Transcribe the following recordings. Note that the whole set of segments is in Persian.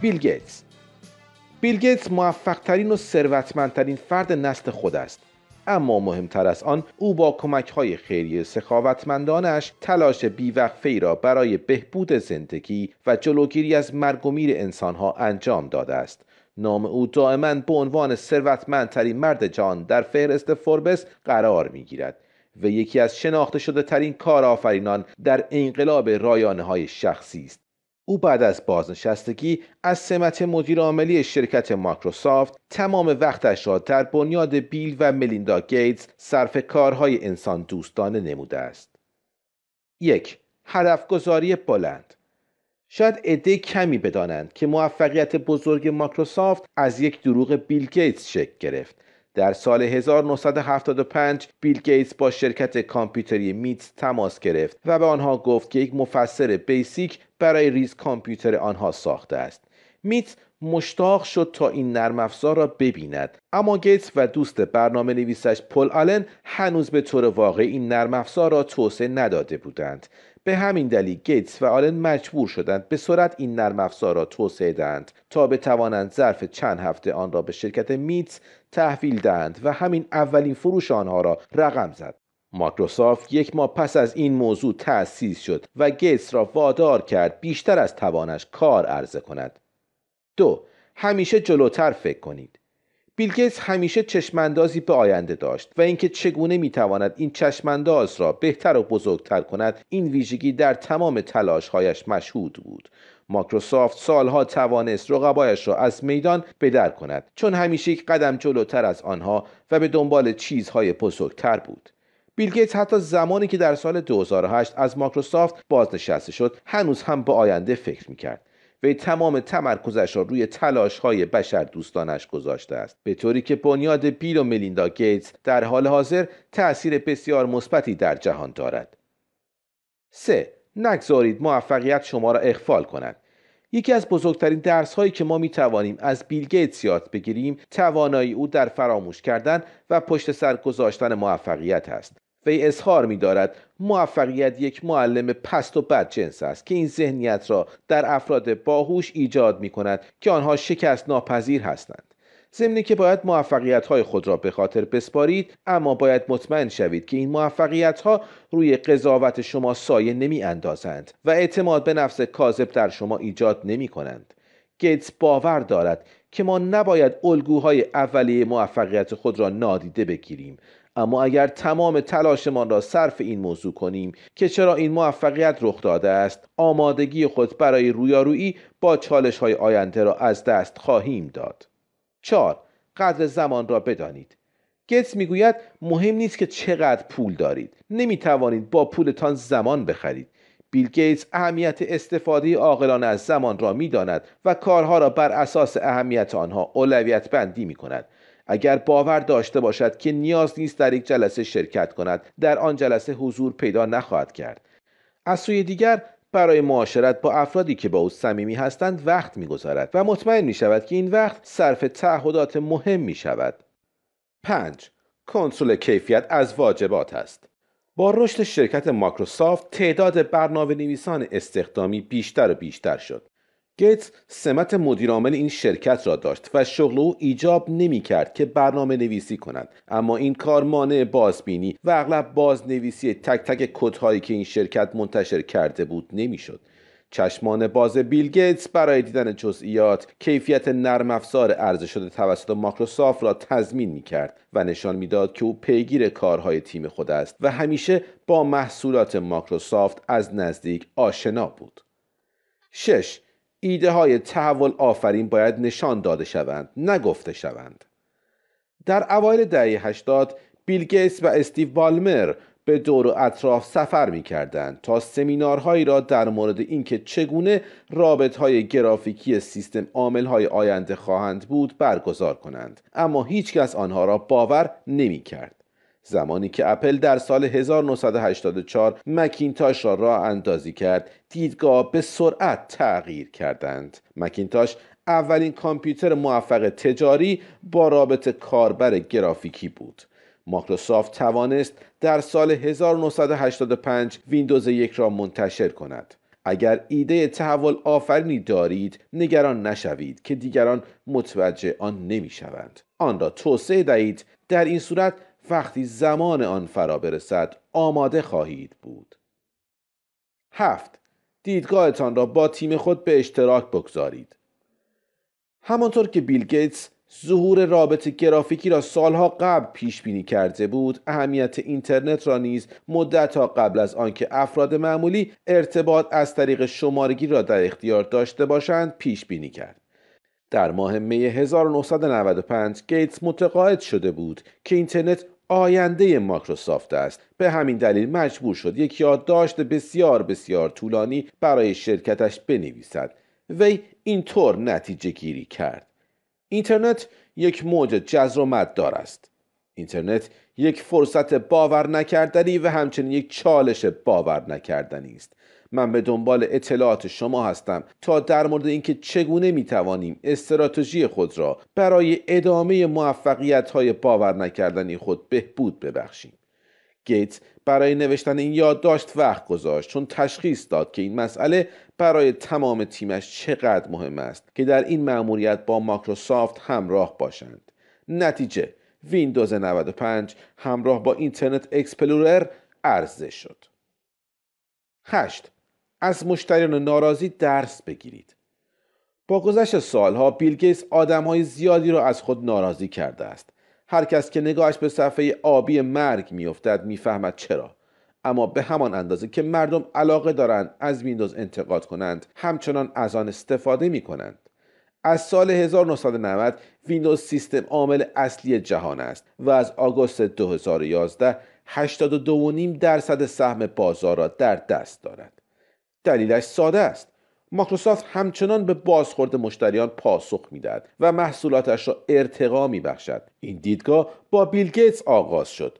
بیل گیتس بیل گیتس موفقترین و ثروتمندترین فرد نسل خود است اما مهمتر از آن او با کمک های خیریه سخاوتمندانش تلاش بیوقفه را برای بهبود زندگی و جلوگیری از مرگ و میر انسانها انجام داده است نام او دائما به عنوان ثروتمندترین مرد جهان در فهرست فوربس قرار گیرد و یکی از شناخته شده ترین کارآفرینان در انقلاب رایانه های شخصی است او بعد از بازنشستگی از سمت مدیر عاملی شرکت مایکروسافت تمام وقتش را در بنیاد بیل و ملیندا گیتس صرف کارهای انسان دوستانه نموده است. یک هدف بلند شاید عده کمی بدانند که موفقیت بزرگ مایکروسافت از یک دروغ بیل گیتس شکل گرفت در سال 1975 بیل گیتس با شرکت کامپیوتری میتس تماس گرفت و به آنها گفت که یک مفسر بیسیک برای ریز کامپیوتر آنها ساخته است. میتس مشتاق شد تا این نرم افزار را ببیند اما گیتس و دوست برنامه نویسش پل آلن هنوز به طور واقعی این نرم افزار را توسعه نداده بودند به همین دلیل گیتس و آلن مجبور شدند به سرعت این نرم افزار را توسعه دهند تا بتوانند ظرف چند هفته آن را به شرکت میتس تحویل دهند و همین اولین فروش آنها را رقم زد مایکروسافت یک ماه پس از این موضوع تأسیس شد و گیتس را وادار کرد بیشتر از توانش کار عرضه کند دو همیشه جلوتر فکر کنید بیلگیتس همیشه چشماندازی به آینده داشت و اینکه چگونه میتواند این چشمانداز را بهتر و بزرگتر کند این ویژگی در تمام تلاشهایش مشهود بود ماکروسافت سالها توانست رقبایش را از میدان بدر کند چون همیشه یک قدم جلوتر از آنها و به دنبال چیزهای بزرگتر بود بیل حتی زمانی که در سال 2008 از ماکروسافت بازنشسته شد هنوز هم به آینده فکر میکرد وی تمام تمرکزش را روی تلاش های بشر دوستانش گذاشته است به طوری که بنیاد بیل و ملیندا گیتس در حال حاضر تأثیر بسیار مثبتی در جهان دارد 3. نگذارید موفقیت شما را اخفال کند یکی از بزرگترین درس هایی که ما می از بیل گیتس یاد بگیریم توانایی او در فراموش کردن و پشت سر گذاشتن موفقیت است وی اظهار می دارد موفقیت یک معلم پست و بد جنس است که این ذهنیت را در افراد باهوش ایجاد می کند که آنها شکست ناپذیر هستند ضمنی که باید موفقیت های خود را به خاطر بسپارید اما باید مطمئن شوید که این موفقیت ها روی قضاوت شما سایه نمی اندازند و اعتماد به نفس کاذب در شما ایجاد نمی کنند گیتس باور دارد که ما نباید الگوهای اولیه موفقیت خود را نادیده بگیریم اما اگر تمام تلاشمان را صرف این موضوع کنیم که چرا این موفقیت رخ داده است آمادگی خود برای رویارویی با چالش های آینده را از دست خواهیم داد 4. قدر زمان را بدانید گتس میگوید مهم نیست که چقدر پول دارید نمی توانید با پولتان زمان بخرید بیل گیتس اهمیت استفاده عاقلانه از زمان را میداند و کارها را بر اساس اهمیت آنها اولویت بندی می کند اگر باور داشته باشد که نیاز نیست در یک جلسه شرکت کند در آن جلسه حضور پیدا نخواهد کرد از سوی دیگر برای معاشرت با افرادی که با او صمیمی هستند وقت میگذارد و مطمئن می شود که این وقت صرف تعهدات مهم می شود. 5. کنترل کیفیت از واجبات است. با رشد شرکت مایکروسافت تعداد برنامه نویسان استخدامی بیشتر و بیشتر شد. گیتس سمت مدیرعامل این شرکت را داشت و شغل او ایجاب نمی کرد که برنامه نویسی کند اما این کار مانع بازبینی و اغلب بازنویسی تک تک کدهایی که این شرکت منتشر کرده بود نمیشد. چشمان باز بیل گیتس برای دیدن جزئیات کیفیت نرم افزار عرضه شده توسط ماکروسافت را تضمین می کرد و نشان میداد که او پیگیر کارهای تیم خود است و همیشه با محصولات ماکروسافت از نزدیک آشنا بود. 6. ایده های تحول آفرین باید نشان داده شوند نگفته شوند در اوایل دهه 80 بیل گیس و استیو بالمر به دور و اطراف سفر می کردن تا سمینارهایی را در مورد اینکه چگونه رابط های گرافیکی سیستم عامل های آینده خواهند بود برگزار کنند اما هیچکس آنها را باور نمی کرد. زمانی که اپل در سال 1984 مکینتاش را راه اندازی کرد دیدگاه به سرعت تغییر کردند مکینتاش اولین کامپیوتر موفق تجاری با رابط کاربر گرافیکی بود مایکروسافت توانست در سال 1985 ویندوز یک را منتشر کند اگر ایده تحول آفرینی دارید نگران نشوید که دیگران متوجه آن نمی شوند. آن را توسعه دهید در این صورت وقتی زمان آن فرا برسد آماده خواهید بود هفت دیدگاهتان را با تیم خود به اشتراک بگذارید همانطور که بیل گیتس ظهور رابط گرافیکی را سالها قبل پیش بینی کرده بود اهمیت اینترنت را نیز مدتها قبل از آنکه افراد معمولی ارتباط از طریق شمارگی را در اختیار داشته باشند پیش بینی کرد در ماه می 1995 گیتس متقاعد شده بود که اینترنت آینده ماکروسافت است به همین دلیل مجبور شد یک یادداشت بسیار بسیار طولانی برای شرکتش بنویسد وی اینطور نتیجه گیری کرد اینترنت یک موج جزر و مددار است اینترنت یک فرصت باور نکردنی و همچنین یک چالش باور نکردنی است من به دنبال اطلاعات شما هستم تا در مورد اینکه چگونه می توانیم استراتژی خود را برای ادامه موفقیت های باور نکردنی خود بهبود ببخشیم گیت برای نوشتن این یادداشت وقت گذاشت چون تشخیص داد که این مسئله برای تمام تیمش چقدر مهم است که در این مأموریت با ماکروسافت همراه باشند نتیجه ویندوز 95 همراه با اینترنت اکسپلورر عرضه شد 8 از مشتریان ناراضی درس بگیرید با گذشت سالها بیل آدمهای زیادی را از خود ناراضی کرده است هر کس که نگاهش به صفحه آبی مرگ میافتد میفهمد چرا اما به همان اندازه که مردم علاقه دارند از ویندوز انتقاد کنند همچنان از آن استفاده می کنند از سال 1990 ویندوز سیستم عامل اصلی جهان است و از آگوست 2011 82.5 درصد سهم بازار را در دست دارد دلیلش ساده است مایکروسافت همچنان به بازخورد مشتریان پاسخ میدهد و محصولاتش را ارتقا میبخشد این دیدگاه با بیل گیتس آغاز شد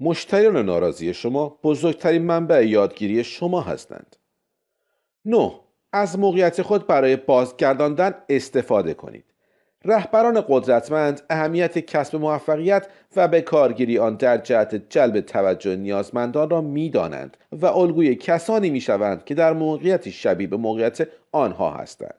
مشتریان ناراضی شما بزرگترین منبع یادگیری شما هستند نه، از موقعیت خود برای بازگرداندن استفاده کنید رهبران قدرتمند اهمیت کسب موفقیت و به کارگیری آن در جهت جلب توجه نیازمندان را میدانند و الگوی کسانی میشوند که در موقعیتی شبیه به موقعیت آنها هستند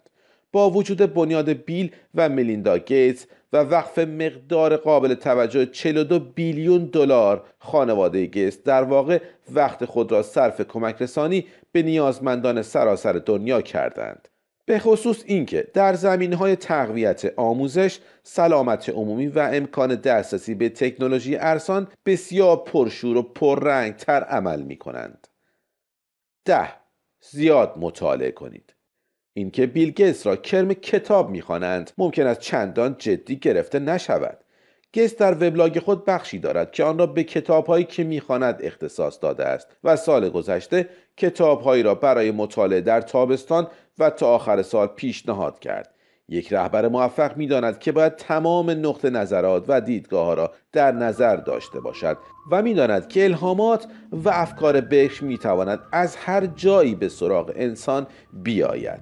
با وجود بنیاد بیل و ملیندا گیتس و وقف مقدار قابل توجه 42 بیلیون دلار خانواده گیتس در واقع وقت خود را صرف کمک رسانی به نیازمندان سراسر دنیا کردند به خصوص اینکه در زمین های تقویت آموزش، سلامت عمومی و امکان دسترسی به تکنولوژی ارسان بسیار پرشور و پررنگ تر عمل می کنند. ده زیاد مطالعه کنید. اینکه بیل را کرم کتاب میخوانند ممکن است چندان جدی گرفته نشود گیتس در وبلاگ خود بخشی دارد که آن را به کتابهایی که میخواند اختصاص داده است و سال گذشته کتابهایی را برای مطالعه در تابستان و تا آخر سال پیشنهاد کرد یک رهبر موفق میداند که باید تمام نقطه نظرات و دیدگاه ها را در نظر داشته باشد و میداند که الهامات و افکار می تواند از هر جایی به سراغ انسان بیاید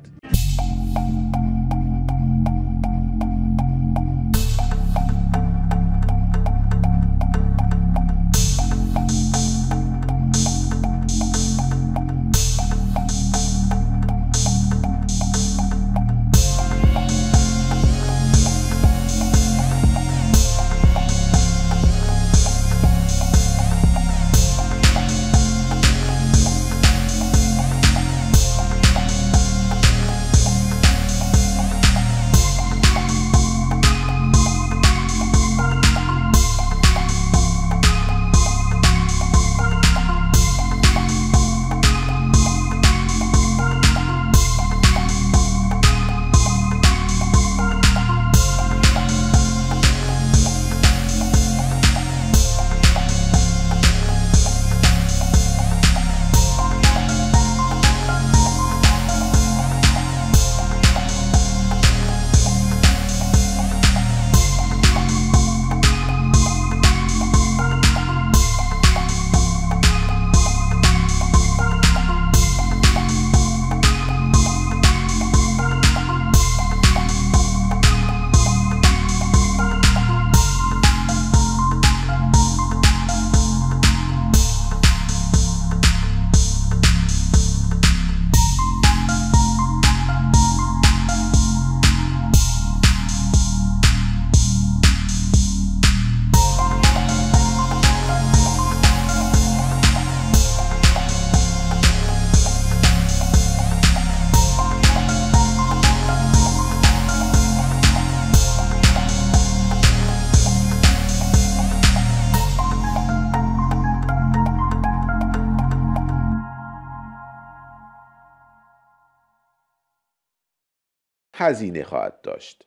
هزینه خواهد داشت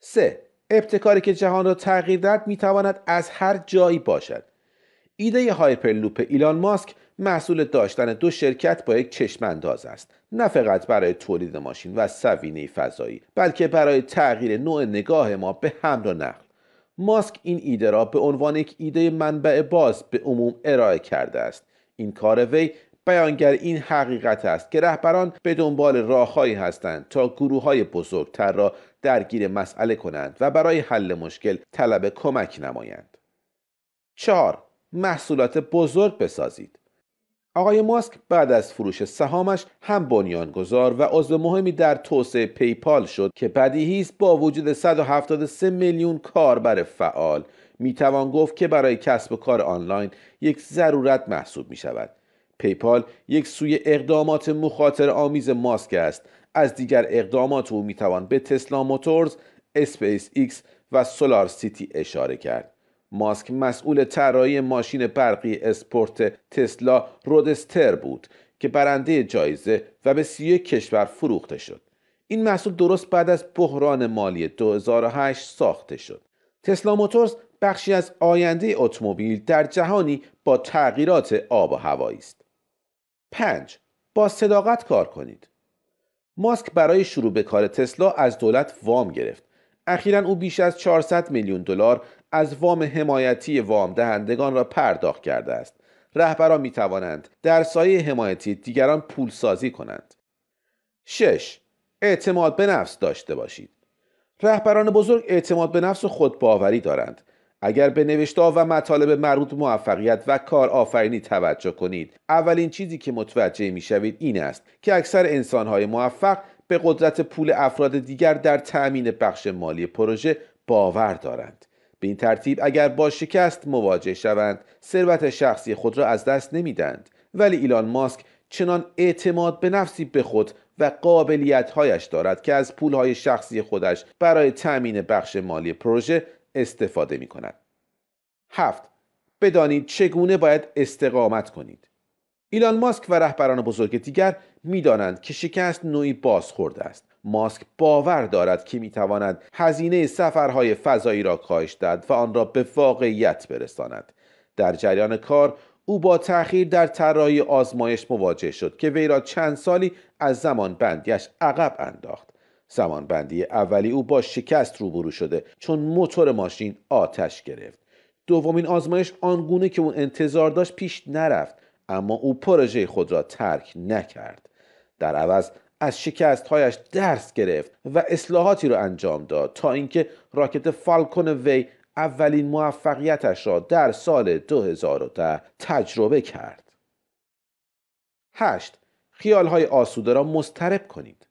3. ابتکاری که جهان را تغییر دهد تواند از هر جایی باشد ایده هایپرلوپ ایلان ماسک محصول داشتن دو شرکت با یک چشم انداز است نه فقط برای تولید ماشین و سفینه فضایی بلکه برای تغییر نوع نگاه ما به حمل و نقل ماسک این ایده را به عنوان یک ایده منبع باز به عموم ارائه کرده است این کار وی بیانگر این حقیقت است که رهبران به دنبال راههایی هستند تا گروه های بزرگتر را درگیر مسئله کنند و برای حل مشکل طلب کمک نمایند. 4. محصولات بزرگ بسازید آقای ماسک بعد از فروش سهامش هم بنیانگذار و عضو مهمی در توسعه پیپال شد که بدیهی است با وجود 173 میلیون کاربر فعال میتوان گفت که برای کسب و کار آنلاین یک ضرورت محسوب می شود پیپال یک سوی اقدامات مخاطر آمیز ماسک است از دیگر اقدامات او میتوان به تسلا موتورز اسپیس ایکس و سولار سیتی اشاره کرد ماسک مسئول طراحی ماشین برقی اسپورت تسلا رودستر بود که برنده جایزه و به سی کشور فروخته شد این محصول درست بعد از بحران مالی 2008 ساخته شد تسلا موتورز بخشی از آینده اتومبیل در جهانی با تغییرات آب و هوایی است 5. با صداقت کار کنید ماسک برای شروع به کار تسلا از دولت وام گرفت اخیرا او بیش از 400 میلیون دلار از وام حمایتی وام دهندگان را پرداخت کرده است رهبران می توانند در سایه حمایتی دیگران پول سازی کنند 6. اعتماد به نفس داشته باشید رهبران بزرگ اعتماد به نفس و خودباوری دارند اگر به نوشتهها و مطالب مربوط موفقیت و کار آفرینی توجه کنید اولین چیزی که متوجه می شوید این است که اکثر انسانهای موفق به قدرت پول افراد دیگر در تأمین بخش مالی پروژه باور دارند به این ترتیب اگر با شکست مواجه شوند ثروت شخصی خود را از دست نمیدند ولی ایلان ماسک چنان اعتماد به نفسی به خود و قابلیتهایش دارد که از پولهای شخصی خودش برای تأمین بخش مالی پروژه استفاده می کند. هفت بدانید چگونه باید استقامت کنید. ایلان ماسک و رهبران بزرگ دیگر میدانند که شکست نوعی باز است ماسک باور دارد که میتواند هزینه سفرهای فضایی را کاهش داد و آن را به واقعیت برساند در جریان کار او با تأخیر در طراحی آزمایش مواجه شد که وی را چند سالی از زمان بندیش عقب انداخت زمانبندی اولی او با شکست روبرو شده چون موتور ماشین آتش گرفت دومین آزمایش آنگونه که اون انتظار داشت پیش نرفت اما او پروژه خود را ترک نکرد در عوض از شکست هایش درس گرفت و اصلاحاتی را انجام داد تا اینکه راکت فالکون وی اولین موفقیتش را در سال 2010 تجربه کرد. 8. خیالهای آسوده را مسترب کنید.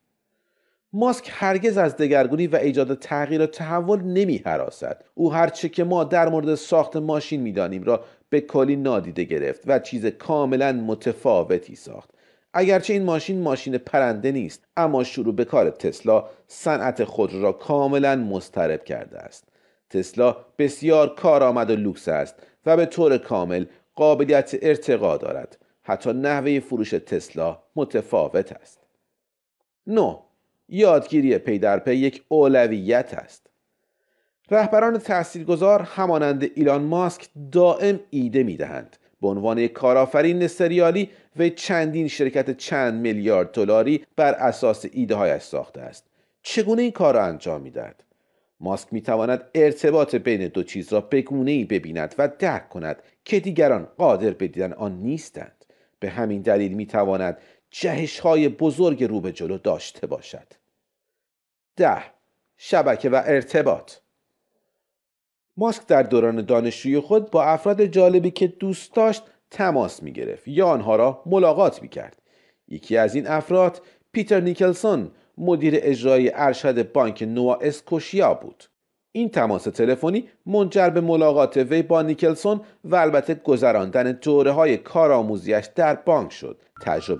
ماسک هرگز از دگرگونی و ایجاد تغییر و تحول نمی حراسد. او هرچه که ما در مورد ساخت ماشین میدانیم را به کلی نادیده گرفت و چیز کاملا متفاوتی ساخت اگرچه این ماشین ماشین پرنده نیست اما شروع به کار تسلا صنعت خود را کاملا مسترب کرده است تسلا بسیار کارآمد و لوکس است و به طور کامل قابلیت ارتقا دارد حتی نحوه فروش تسلا متفاوت است نه. یادگیری پی در پی یک اولویت است رهبران تاثیرگذار همانند ایلان ماسک دائم ایده میدهند به عنوان کارآفرین سریالی و چندین شرکت چند میلیارد دلاری بر اساس ایده هایش ساخته است چگونه این کار را انجام دهد؟ ماسک میتواند ارتباط بین دو چیز را به ای ببیند و درک کند که دیگران قادر به دیدن آن نیستند به همین دلیل میتواند جهش های بزرگ رو به جلو داشته باشد ده شبکه و ارتباط ماسک در دوران دانشجویی خود با افراد جالبی که دوست داشت تماس می گرفت یا آنها را ملاقات می کرد. یکی از این افراد پیتر نیکلسون مدیر اجرایی ارشد بانک نوا اسکوشیا بود. این تماس تلفنی منجر به ملاقات وی با نیکلسون و البته گذراندن دوره های کارآموزیش در بانک شد. تجربه